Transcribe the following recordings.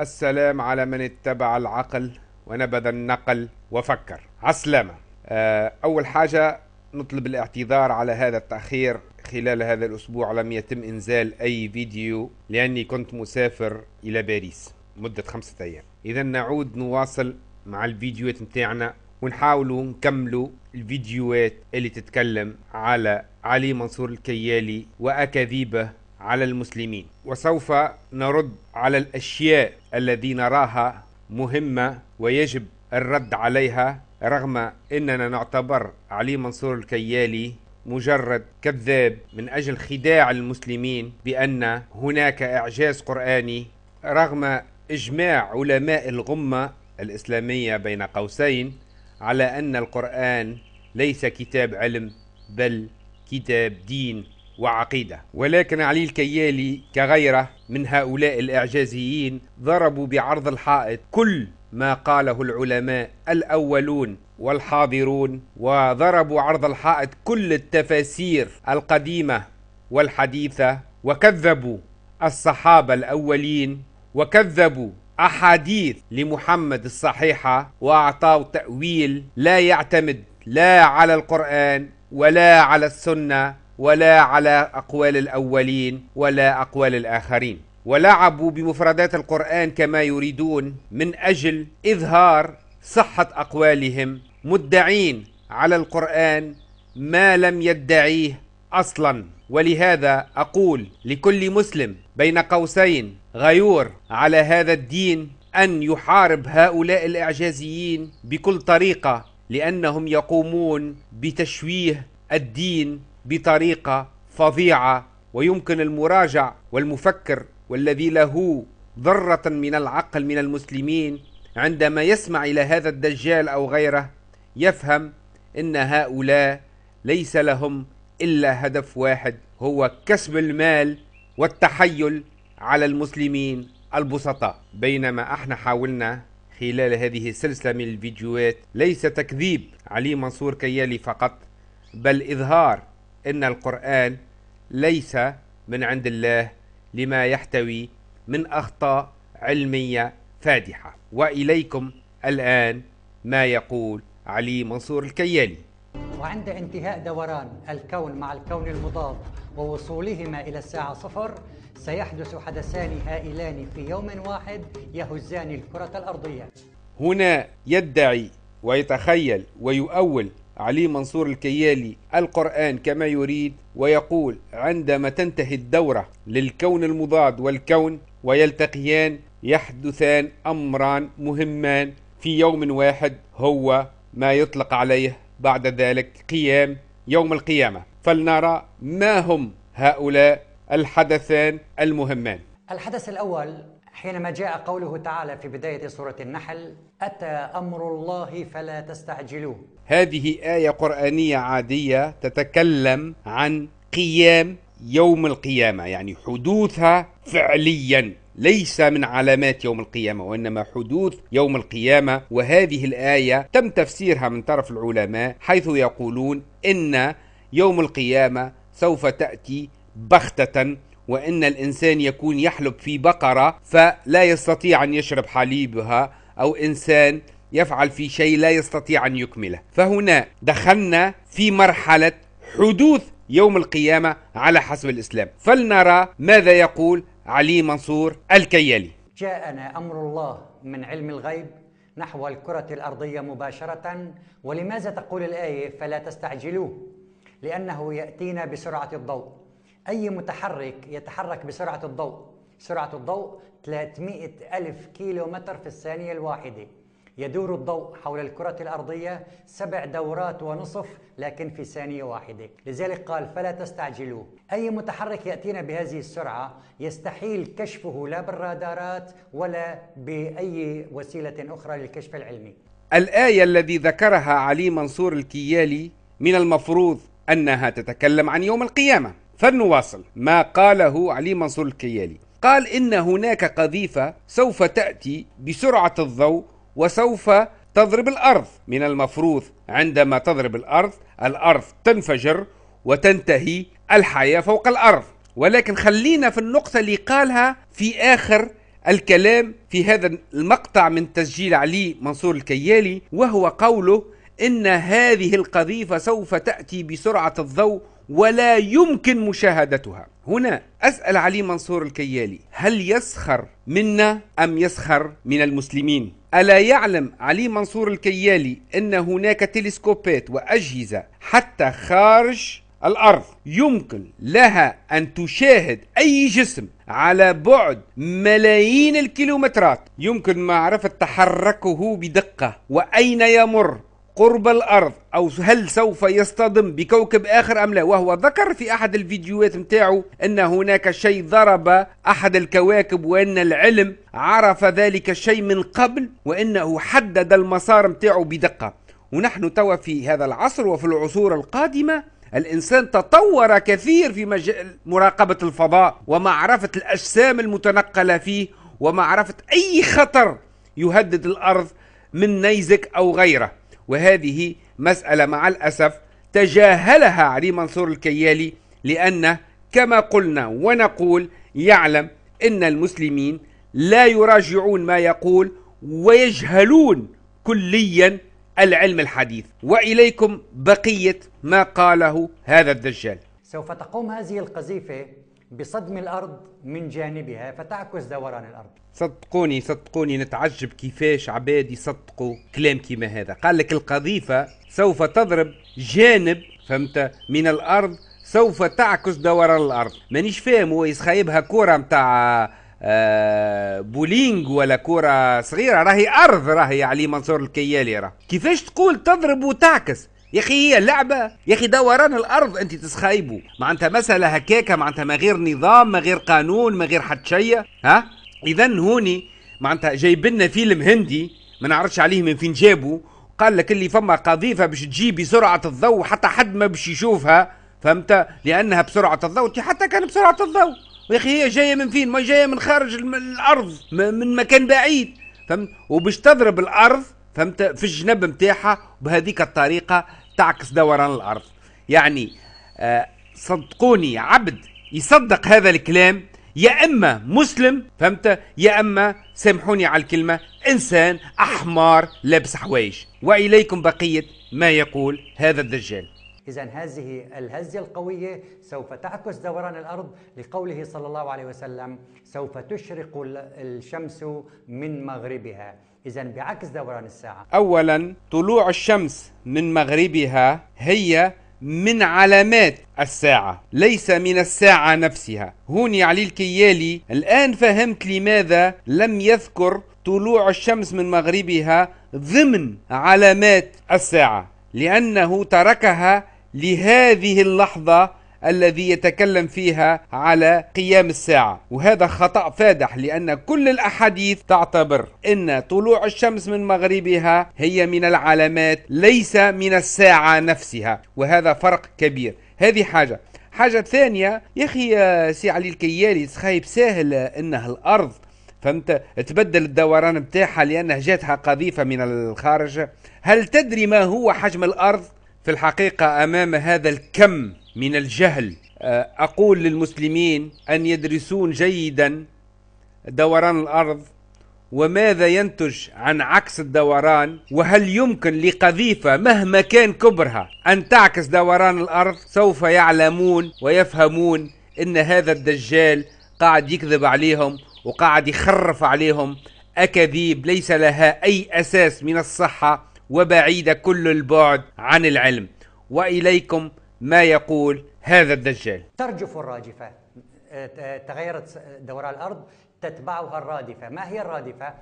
السلام على من اتبع العقل ونبذ النقل وفكر عسلامة آه، أول حاجة نطلب الاعتذار على هذا التأخير خلال هذا الأسبوع لم يتم إنزال أي فيديو لأني كنت مسافر إلى باريس مدة خمسة أيام إذا نعود نواصل مع الفيديوهات متاعنا ونحاولوا نكملوا الفيديوهات اللي تتكلم على علي منصور الكيالي وأكاذيبه على المسلمين وسوف نرد على الاشياء التي نراها مهمه ويجب الرد عليها رغم اننا نعتبر علي منصور الكيالي مجرد كذاب من اجل خداع المسلمين بان هناك اعجاز قراني رغم اجماع علماء الغمه الاسلاميه بين قوسين على ان القران ليس كتاب علم بل كتاب دين وعقيدة ولكن علي الكيالي كغيره من هؤلاء الإعجازيين ضربوا بعرض الحائط كل ما قاله العلماء الأولون والحاضرون وضربوا عرض الحائط كل التفاسير القديمة والحديثة وكذبوا الصحابة الأولين وكذبوا أحاديث لمحمد الصحيحة وأعطاوا تأويل لا يعتمد لا على القرآن ولا على السنة ولا على أقوال الأولين ولا أقوال الآخرين ولعبوا بمفردات القرآن كما يريدون من أجل إظهار صحة أقوالهم مدعين على القرآن ما لم يدعيه أصلا ولهذا أقول لكل مسلم بين قوسين غيور على هذا الدين أن يحارب هؤلاء الإعجازيين بكل طريقة لأنهم يقومون بتشويه الدين بطريقه فظيعه ويمكن المراجع والمفكر والذي له ذره من العقل من المسلمين عندما يسمع الى هذا الدجال او غيره يفهم ان هؤلاء ليس لهم الا هدف واحد هو كسب المال والتحيل على المسلمين البسطاء بينما احنا حاولنا خلال هذه السلسله من الفيديوهات ليس تكذيب علي منصور كيالي فقط بل اظهار ان القران ليس من عند الله لما يحتوي من اخطاء علميه فادحه واليكم الان ما يقول علي منصور الكيالي وعند انتهاء دوران الكون مع الكون المضاد ووصولهما إلى الساعة صفر سيحدث حدثان هائلان في يوم واحد يهزان الكرة الأرضية هنا يدعي ويتخيل ويؤول علي منصور الكيالي القرآن كما يريد ويقول عندما تنتهي الدورة للكون المضاد والكون ويلتقيان يحدثان أمران مهمان في يوم واحد هو ما يطلق عليه بعد ذلك قيام يوم القيامة فلنرى ما هم هؤلاء الحدثان المهمان الحدث الأول حينما جاء قوله تعالى في بداية سورة النحل أتى أمر الله فلا تستعجلوه هذه آية قرآنية عادية تتكلم عن قيام يوم القيامة يعني حدوثها فعليا ليس من علامات يوم القيامة وإنما حدوث يوم القيامة وهذه الآية تم تفسيرها من طرف العلماء حيث يقولون إن يوم القيامة سوف تأتي بغتة وإن الإنسان يكون يحلب في بقرة فلا يستطيع أن يشرب حليبها أو إنسان يفعل في شيء لا يستطيع أن يكمله فهنا دخلنا في مرحلة حدوث يوم القيامة على حسب الإسلام فلنرى ماذا يقول علي منصور الكيالي جاءنا أمر الله من علم الغيب نحو الكرة الأرضية مباشرة ولماذا تقول الآية فلا تستعجلوه لأنه يأتينا بسرعة الضوء أي متحرك يتحرك بسرعة الضوء سرعة الضوء 300 ألف كيلو متر في الثانية الواحدة يدور الضوء حول الكرة الأرضية سبع دورات ونصف لكن في ثانية واحدة لذلك قال فلا تستعجلوا أي متحرك يأتينا بهذه السرعة يستحيل كشفه لا بالرادارات ولا بأي وسيلة أخرى للكشف العلمي الآية الذي ذكرها علي منصور الكيالي من المفروض أنها تتكلم عن يوم القيامة فلنواصل ما قاله علي منصور الكيالي قال إن هناك قذيفة سوف تأتي بسرعة الضوء وسوف تضرب الأرض من المفروض عندما تضرب الأرض الأرض تنفجر وتنتهي الحياة فوق الأرض ولكن خلينا في النقطة اللي قالها في آخر الكلام في هذا المقطع من تسجيل علي منصور الكيالي وهو قوله إن هذه القذيفة سوف تأتي بسرعة الضوء ولا يمكن مشاهدتها هنا أسأل علي منصور الكيالي هل يسخر منا أم يسخر من المسلمين ألا يعلم علي منصور الكيالي أن هناك تلسكوبات وأجهزة حتى خارج الأرض يمكن لها أن تشاهد أي جسم على بعد ملايين الكيلومترات يمكن معرفة تحركه بدقة وأين يمر قرب الأرض أو هل سوف يصطدم بكوكب آخر أم لا وهو ذكر في أحد الفيديوهات متاعه أن هناك شيء ضرب أحد الكواكب وأن العلم عرف ذلك الشيء من قبل وأنه حدد المسار متاعه بدقة ونحن توا في هذا العصر وفي العصور القادمة الإنسان تطور كثير في مجال مراقبة الفضاء ومعرفة الأجسام المتنقلة فيه ومعرفة أي خطر يهدد الأرض من نيزك أو غيره وهذه مسألة مع الأسف تجاهلها علي منصور الكيالي لأنه كما قلنا ونقول يعلم أن المسلمين لا يراجعون ما يقول ويجهلون كليا العلم الحديث واليكم بقيه ما قاله هذا الدجال سوف تقوم هذه القذيفه بصدم الأرض من جانبها فتعكس دوران الأرض صدقوني صدقوني نتعجب كيفاش عباد يصدقوا كلام كيما هذا قال لك القذيفة سوف تضرب جانب فهمت من الأرض سوف تعكس دوران الأرض مانيش فاهم هو يسخيبها كرة متاع آه، بولينغ بولينج ولا كرة صغيرة راهي أرض راهي علي منصور الكيالي راه كيفاش تقول تضرب وتعكس يا اخي هي لعبة يا اخي دوران الارض انت تسخايبه معناتها مساله هكاكه معناتها ما غير نظام ما غير قانون ما غير حد شيء ها اذا هوني معناتها جايب لنا فيلم هندي ما نعرفش عليه من فين جابو قال لك اللي فما قذيفه باش تجي بسرعه الضوء حتى حد ما باش يشوفها فهمت لانها بسرعه الضوء حتى كان بسرعه الضوء يا اخي هي جايه من فين ما جايه من خارج الارض من مكان بعيد فهمت وباش تضرب الارض فهمت في الجنب نتاعها بهذيك الطريقه تعكس دوران الارض يعني آه، صدقوني عبد يصدق هذا الكلام يا اما مسلم فهمت يا اما سامحوني على الكلمه انسان احمر لابس حوايج واليكم بقيه ما يقول هذا الدجال إذا هذه الهزة القوية سوف تعكس دوران الأرض لقوله صلى الله عليه وسلم سوف تشرق الشمس من مغربها إذا بعكس دوران الساعة أولا طلوع الشمس من مغربها هي من علامات الساعة ليس من الساعة نفسها هون علي الكيالي الآن فهمت لماذا لم يذكر طلوع الشمس من مغربها ضمن علامات الساعة لأنه تركها لهذه اللحظة الذي يتكلم فيها على قيام الساعة وهذا خطأ فادح لأن كل الأحاديث تعتبر أن طلوع الشمس من مغربها هي من العلامات ليس من الساعة نفسها وهذا فرق كبير هذه حاجة حاجة ثانية يا أخي سي علي الكيالي خايب ساهل أنه الأرض فهمت تبدل الدوران بتاعها لأنه جاتها قذيفة من الخارج هل تدري ما هو حجم الأرض في الحقيقة أمام هذا الكم من الجهل آه، أقول للمسلمين أن يدرسون جيدا دوران الأرض وماذا ينتج عن عكس الدوران وهل يمكن لقذيفة مهما كان كبرها أن تعكس دوران الأرض سوف يعلمون ويفهمون أن هذا الدجال قاعد يكذب عليهم وقاعد يخرف عليهم أكاذيب ليس لها أي أساس من الصحة وبعيدة كل البعد عن العلم وإليكم ما يقول هذا الدجال ترجف الراجفة أه، تغيرت دوران الأرض تتبعها الرادفة ما هي الرادفة؟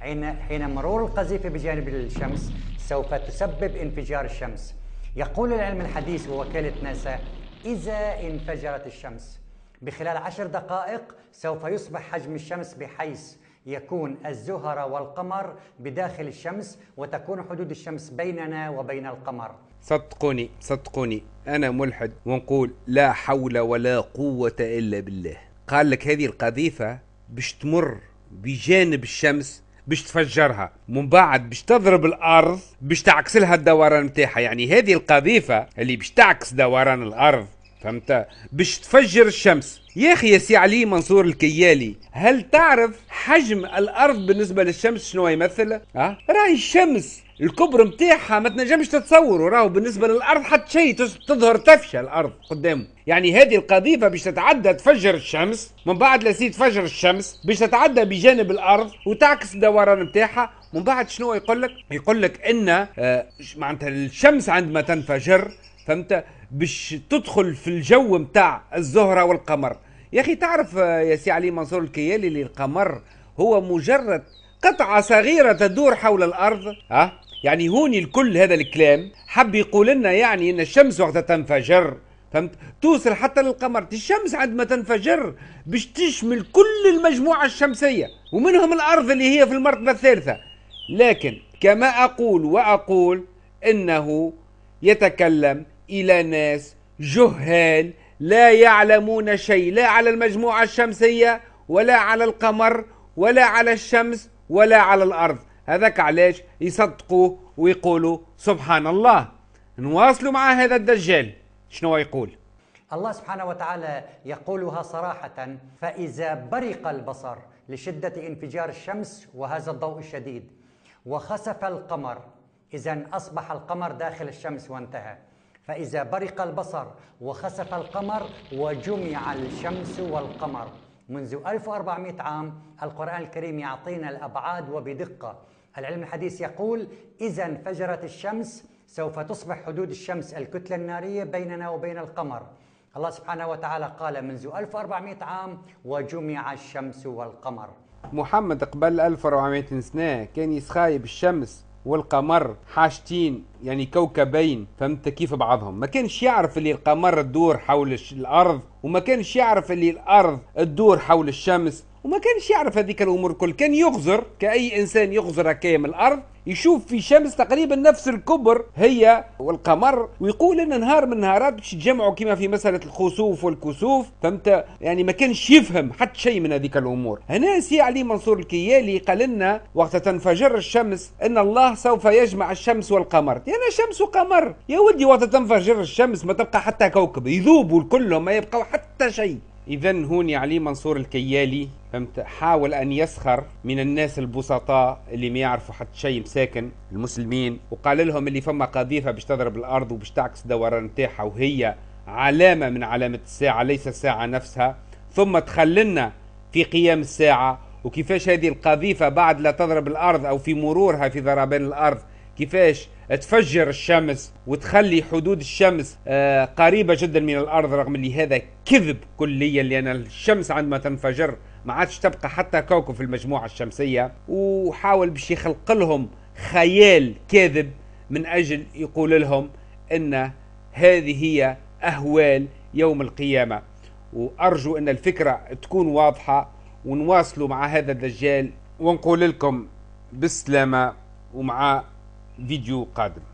حين, حين مرور القذيفة بجانب الشمس سوف تسبب انفجار الشمس يقول العلم الحديث ووكالة ناسا إذا انفجرت الشمس بخلال عشر دقائق سوف يصبح حجم الشمس بحيث يكون الزهرة والقمر بداخل الشمس وتكون حدود الشمس بيننا وبين القمر صدقوني صدقوني أنا ملحد ونقول لا حول ولا قوة إلا بالله قال لك هذه القذيفة باش تمر بجانب الشمس باش تفجرها من بعد باش تضرب الارض باش تعكس لها الدوران نتاعها يعني هذه القذيفه اللي باش تعكس دوران الارض فهمت باش تفجر الشمس يا اخي يا سي علي منصور الكيالي هل تعرف حجم الارض بالنسبه للشمس شنو يمثل اه راهي الشمس الكبر نتاعها ما تنجمش تتصوروا راهو بالنسبه للارض حتى شيء تظهر تفشى الارض قدامه يعني هذه القذيفه باش تتعدى تفجر الشمس من بعد لسي تفجر الشمس باش تتعدى بجانب الارض وتعكس الدوران نتاعها من بعد شنو يقول لك يقول لك ان آه، معناتها الشمس عندما تنفجر فهمت باش تدخل في الجو نتاع الزهره والقمر يا اخي تعرف آه، يا سي علي منصور الكيالي اللي القمر هو مجرد قطعه صغيره تدور حول الارض ها يعني هوني الكل هذا الكلام حب يقول لنا يعني ان الشمس وقتها تنفجر فهمت توصل حتى للقمر الشمس عندما تنفجر باش تشمل كل المجموعه الشمسيه ومنهم الارض اللي هي في المرتبه الثالثه لكن كما اقول واقول انه يتكلم إلى ناس جهال لا يعلمون شيء لا على المجموعة الشمسية ولا على القمر ولا على الشمس ولا على الأرض هذاك علاش يصدقوا ويقولوا سبحان الله نواصلوا مع هذا الدجال شنو يقول الله سبحانه وتعالى يقولها صراحة فإذا برق البصر لشدة انفجار الشمس وهذا الضوء الشديد وخسف القمر إذا أصبح القمر داخل الشمس وانتهى فإذا برق البصر وخسف القمر وجمع الشمس والقمر منذ 1400 عام القرآن الكريم يعطينا الأبعاد وبدقة العلم الحديث يقول إذا انفجرت الشمس سوف تصبح حدود الشمس الكتلة النارية بيننا وبين القمر الله سبحانه وتعالى قال منذ 1400 عام وجمع الشمس والقمر محمد قبل 1400 سنة كان يسخايب الشمس والقمر حاجتين يعني كوكبين فهمت كيف بعضهم ما كانش يعرف اللي القمر تدور حول الارض وما كانش يعرف اللي الارض تدور حول الشمس وما كانش يعرف هذيك الامور كل كان يغزر كاي انسان يغزر هكايا من الارض يشوف في شمس تقريبا نفس الكبر هي والقمر ويقول ان نهار من النهارات باش يتجمعوا كما في مساله الخسوف والكسوف فهمت يعني ما كانش يفهم حتى شيء من هذيك الامور هنا سي علي منصور الكيالي قال لنا وقت تنفجر الشمس ان الله سوف يجمع الشمس والقمر يعني شمس وقمر يا ودي وقت تنفجر الشمس ما تبقى حتى كوكب يذوبوا كلهم ما يبقى حتى شيء إذا هون علي منصور الكيالي فهمت حاول أن يسخر من الناس البسطاء اللي ما يعرفوا حتى شيء مساكن المسلمين وقال لهم اللي فما قذيفة باش تضرب الأرض وباش تعكس دوران نتاعها وهي علامة من علامة الساعة ليس الساعة نفسها ثم تخللنا في قيام الساعة وكيفاش هذه القذيفة بعد لا تضرب الأرض أو في مرورها في ضربان الأرض كيفاش تفجر الشمس وتخلي حدود الشمس آه، قريبة جدا من الأرض رغم اللي هذا كذب كليا لأن الشمس عندما تنفجر ما عادش تبقى حتى كوكب في المجموعة الشمسية وحاول باش يخلق لهم خيال كاذب من أجل يقول لهم أن هذه هي أهوال يوم القيامة وأرجو أن الفكرة تكون واضحة ونواصلوا مع هذا الدجال ونقول لكم بالسلامة ومع فيديو قادم